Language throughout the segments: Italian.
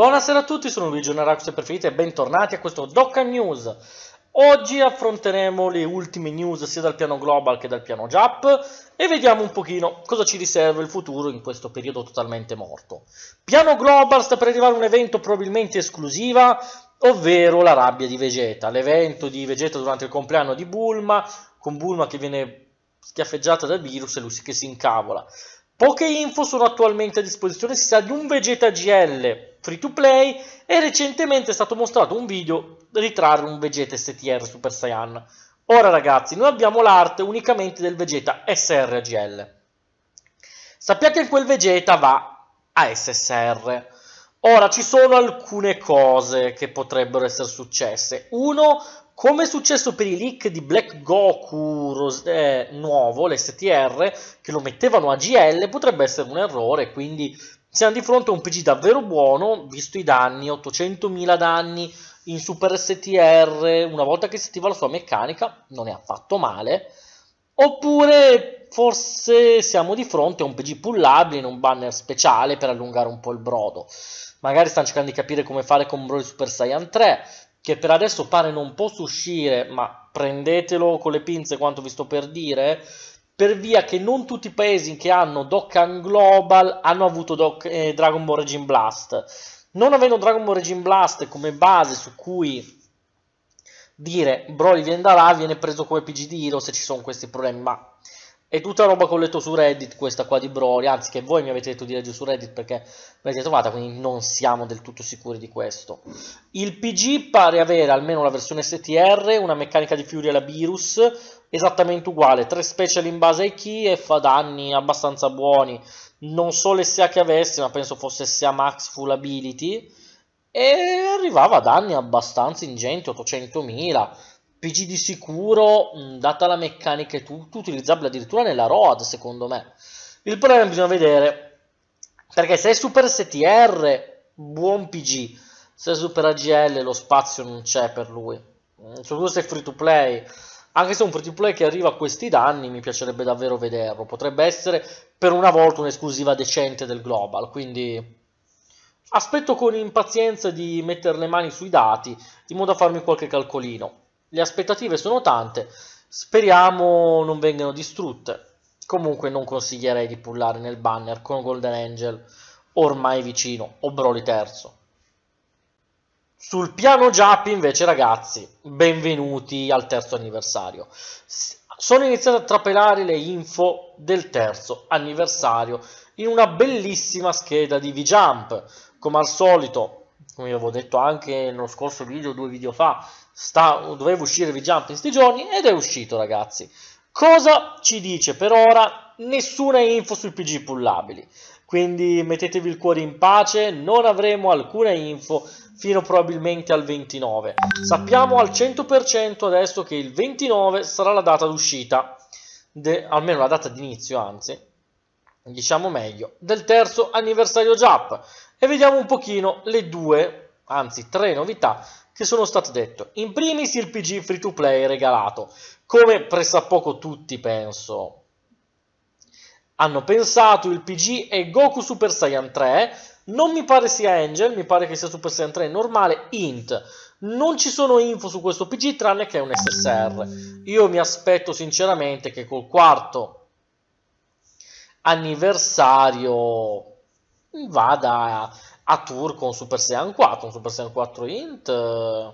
Buonasera a tutti, sono Luigi Narax e preferite e bentornati a questo Docker News. Oggi affronteremo le ultime news sia dal piano global che dal piano Jap e vediamo un pochino cosa ci riserva il futuro in questo periodo totalmente morto. Piano global sta per arrivare un evento probabilmente esclusiva, ovvero la rabbia di Vegeta, l'evento di Vegeta durante il compleanno di Bulma, con Bulma che viene schiaffeggiata dal virus e lui che si incavola. Poche info sono attualmente a disposizione, si sa di un Vegeta GL free to play e recentemente è stato mostrato un video ritrarre un Vegeta STR Super Saiyan. Ora ragazzi, noi abbiamo l'arte unicamente del Vegeta SRGL. Sappiate che quel Vegeta va a SSR. Ora, ci sono alcune cose che potrebbero essere successe. Uno, come è successo per i leak di Black Goku eh, nuovo, l'STR, che lo mettevano a GL, potrebbe essere un errore, quindi siamo di fronte a un PG davvero buono, visto i danni, 800.000 danni in Super STR, una volta che si attiva la sua meccanica, non è affatto male. Oppure forse siamo di fronte a un PG pullabile in un banner speciale per allungare un po' il brodo. Magari stanno cercando di capire come fare con Broly Super Saiyan 3, che per adesso pare non possa uscire, ma prendetelo con le pinze quanto vi sto per dire, per via che non tutti i paesi che hanno Dokkan Global hanno avuto Doc, eh, Dragon Ball Regime Blast. Non avendo Dragon Ball Regime Blast come base su cui dire Broly viene da là, viene preso come PG di Hero se ci sono questi problemi, ma è tutta roba che ho letto su Reddit, questa qua di Broly, anzi che voi mi avete detto di leggere su Reddit perché me l'avete trovata, quindi non siamo del tutto sicuri di questo. Il PG pare avere, almeno la versione STR, una meccanica di Fury alla Virus, esattamente uguale, tre special in base ai key e fa danni abbastanza buoni. Non so le SEA che avesse, ma penso fosse SEA Max Full Ability, e arrivava a danni abbastanza ingenti, 800.000 PG di sicuro, data la meccanica e tutto, utilizzabile addirittura nella ROAD, secondo me. Il problema bisogna vedere, perché se è Super STR, buon PG, se è Super AGL lo spazio non c'è per lui, mm, soprattutto se è free to play. Anche se è un free to play che arriva a questi danni, mi piacerebbe davvero vederlo. Potrebbe essere per una volta un'esclusiva decente del global, quindi aspetto con impazienza di mettere le mani sui dati di modo da farmi qualche calcolino. Le aspettative sono tante, speriamo non vengano distrutte. Comunque non consiglierei di pullare nel banner con Golden Angel ormai vicino o Broly terzo. Sul piano Giappi invece ragazzi, benvenuti al terzo anniversario. Sono iniziato a trapelare le info del terzo anniversario in una bellissima scheda di V-Jump. Come al solito, come avevo detto anche nello scorso video, due video fa, sta, doveva uscire Viggiante in questi giorni ed è uscito ragazzi. Cosa ci dice per ora? Nessuna info sui PG pullabili, quindi mettetevi il cuore in pace, non avremo alcuna info fino probabilmente al 29. Sappiamo al 100% adesso che il 29 sarà la data d'uscita, almeno la data d'inizio anzi, diciamo meglio, del terzo anniversario JAP e vediamo un pochino le due, anzi tre novità che sono state dette. In primis il PG free to play regalato, come pressappoco tutti penso hanno pensato, il PG è Goku Super Saiyan 3, non mi pare sia Angel, mi pare che sia Super Saiyan 3 normale, Int. Non ci sono info su questo PG tranne che è un SSR. Io mi aspetto sinceramente che col quarto anniversario vada a tour con Super Saiyan 4, un Super Saiyan 4 Int eh,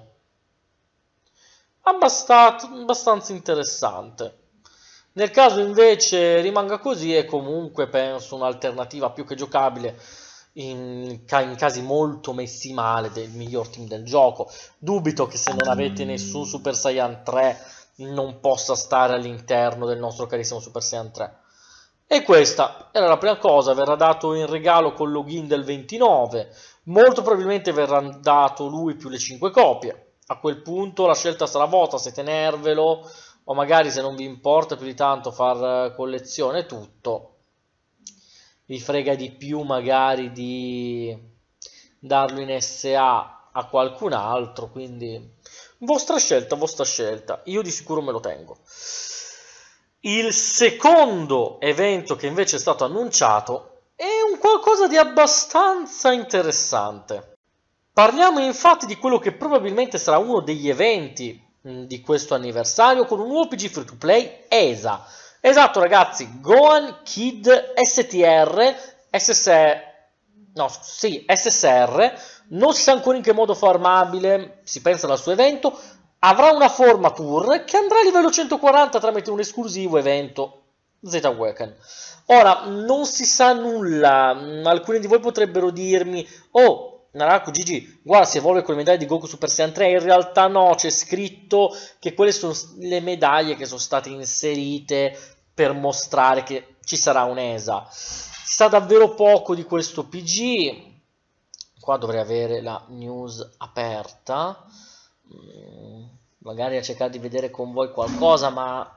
abbastanza, interessante. Nel caso invece rimanga così è comunque penso un'alternativa più che giocabile in, in, casi molto messi male del miglior team del gioco. Dubito che se non avete nessun Super Saiyan 3 non possa stare all'interno del nostro carissimo Super Saiyan 3. E questa era la prima cosa, verrà dato in regalo col login del 29, molto probabilmente verrà dato lui più le 5 copie. A quel punto la scelta sarà vuota se tenervelo o magari se non vi importa più di tanto far eh, collezione tutto. Vi frega di più magari di darlo in SA a qualcun altro, quindi vostra scelta, vostra scelta. Io di sicuro me lo tengo. Il secondo evento che invece è stato annunciato è un qualcosa di abbastanza interessante. Parliamo infatti di quello che probabilmente sarà uno degli eventi mm, di questo anniversario con un nuovo PG Free to Play ESA. Esatto ragazzi, Gohan Kid STR, SSR, no, sì, SSR, non si sa ancora in che modo farmabile, si pensa al suo evento, avrà una forma tour che andrà a livello 140 tramite un esclusivo evento Z-Waken. Ora, non si sa nulla, alcuni di voi potrebbero dirmi, oh, Naraku GG, guarda si evolve con le medaglie di Goku Super Saiyan 3, in realtà no, c'è scritto che quelle sono le medaglie che sono state inserite per mostrare che ci sarà un'ESA. Si sa davvero poco di questo PG, qua dovrei avere la news aperta, Mm, magari a cercare di vedere con voi qualcosa, ma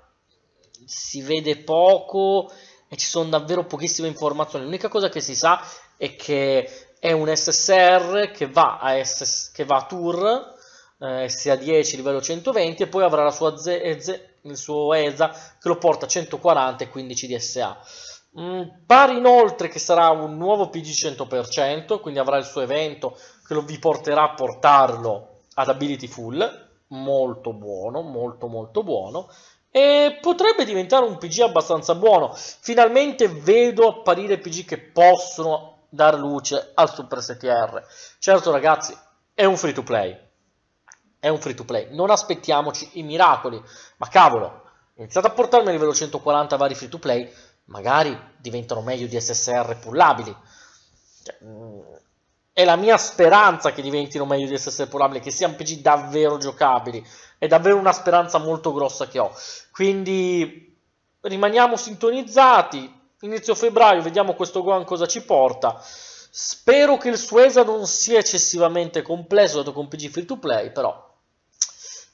si vede poco e ci sono davvero pochissime informazioni. L'unica cosa che si sa è che è un SSR che va a, SS, che va a tour, eh, sia 10 livello 120 e poi avrà la sua Ze, il suo ESA che lo porta a 140 e 15 DSA. Mm, pare inoltre che sarà un nuovo PG 100%, quindi avrà il suo evento che lo, vi porterà a portarlo ad ability full, molto buono, molto molto buono, e potrebbe diventare un PG abbastanza buono. Finalmente vedo apparire PG che possono dar luce al Super STR. Certo ragazzi, è un free to play. È un free to play. Non aspettiamoci i miracoli. Ma cavolo, iniziate a portarmi a livello 140 vari free to play. Magari diventano meglio di SSR pullabili. Cioè, mm, è la mia speranza che diventino meglio di essere Pulabile, che siano PC davvero giocabili. È davvero una speranza molto grossa che ho. Quindi rimaniamo sintonizzati. Inizio febbraio, vediamo questo Gohan cosa ci porta. Spero che il Suesa non sia eccessivamente complesso, dato con PG free to play, però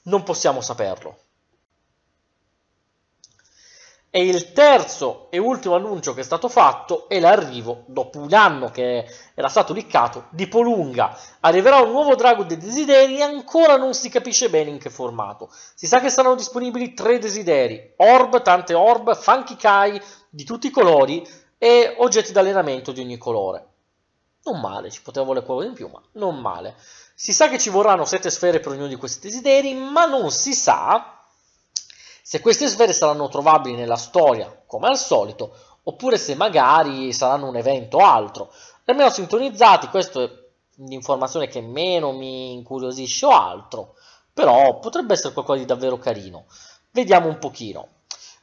non possiamo saperlo. E il terzo e ultimo annuncio che è stato fatto è l'arrivo, dopo un anno che era stato liccato, di Polunga. Arriverà un nuovo drago dei desideri e ancora non si capisce bene in che formato. Si sa che saranno disponibili tre desideri, orb, tante orb, funky kai di tutti i colori e oggetti d'allenamento di ogni colore. Non male, ci poteva voler qualcosa in più, ma non male. Si sa che ci vorranno sette sfere per ognuno di questi desideri, ma non si sa se queste sfere saranno trovabili nella storia, come al solito, oppure se magari saranno un evento o altro. Nemmeno sintonizzati, questa è un'informazione che meno mi incuriosisce o altro, però potrebbe essere qualcosa di davvero carino. Vediamo un pochino.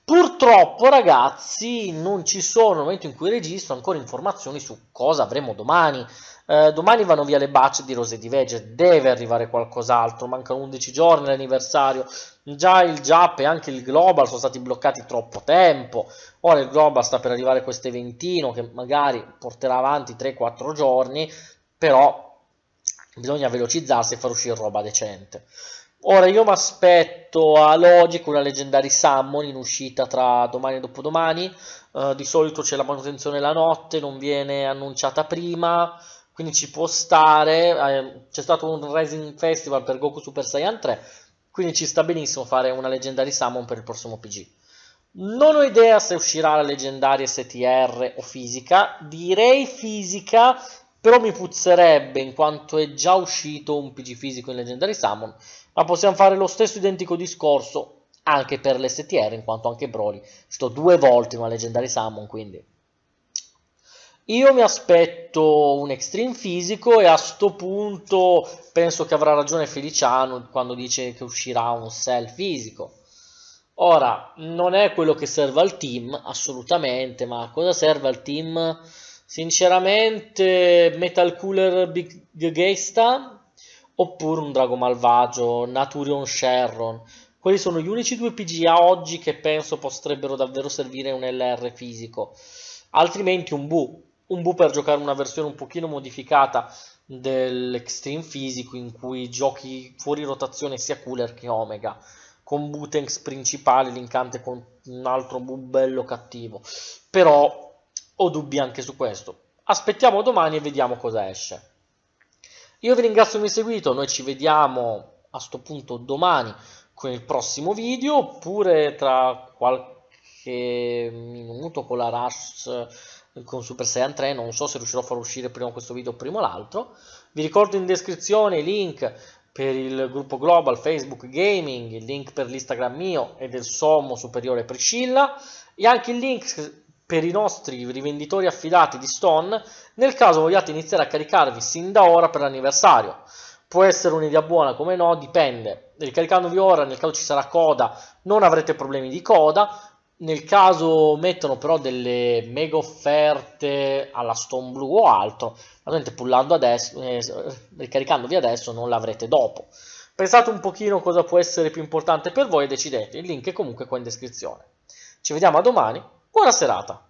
Purtroppo ragazzi non ci sono nel momento in cui registro ancora informazioni su cosa avremo domani, eh, domani vanno via le bacce di Rose di Vege, deve arrivare qualcos'altro, mancano 11 giorni l'anniversario, già il JAP e anche il Global sono stati bloccati troppo tempo, ora il Global sta per arrivare questo eventino che magari porterà avanti 3-4 giorni, però bisogna velocizzarsi e far uscire roba decente. Ora io mi aspetto a Logic una leggendary summon in uscita tra domani e dopodomani, uh, di solito c'è la manutenzione la notte, non viene annunciata prima, quindi ci può stare, eh, c'è stato un Rising Festival per Goku Super Saiyan 3, quindi ci sta benissimo fare una Legendary Summon per il prossimo PG. Non ho idea se uscirà la leggendaria STR o fisica, direi fisica, però mi puzzerebbe in quanto è già uscito un PG fisico in Legendary Summon, ma possiamo fare lo stesso identico discorso anche per l'STR, in quanto anche Broly sto due volte in una Legendary Summon, quindi io mi aspetto un extreme fisico e a sto punto penso che avrà ragione Feliciano quando dice che uscirà un cell fisico. Ora, non è quello che serve al team, assolutamente, ma cosa serve al team? Sinceramente, Metal Cooler Big Gesta oppure un Drago Malvagio, Naturion Sherron. Quelli sono gli unici due PG a oggi che penso potrebbero davvero servire un LR fisico. Altrimenti un Bu, un bu per giocare una versione un pochino modificata dell'Extreme Fisico in cui giochi fuori rotazione sia Cooler che Omega con Butenks principale linkante con un altro bu bello cattivo però ho dubbi anche su questo aspettiamo domani e vediamo cosa esce io vi ringrazio per avermi seguito noi ci vediamo a sto punto domani con il prossimo video oppure tra qualche minuto con la Rush con Super Saiyan 3, non so se riuscirò a far uscire prima questo video o prima l'altro. Vi ricordo in descrizione i link per il gruppo Global, Facebook Gaming, il link per l'Instagram mio e del Sommo Superiore Priscilla e anche il link per i nostri rivenditori affidati di Stone nel caso vogliate iniziare a caricarvi sin da ora per l'anniversario. Può essere un'idea buona, come no, dipende. Ricaricandovi ora, nel caso ci sarà coda, non avrete problemi di coda, nel caso mettono però delle mega offerte alla Stone Blue o altro, ovviamente pullando adesso, eh, ricaricandovi adesso non l'avrete dopo. Pensate un pochino cosa può essere più importante per voi e decidete, il link è comunque qua in descrizione. Ci vediamo a domani, buona serata!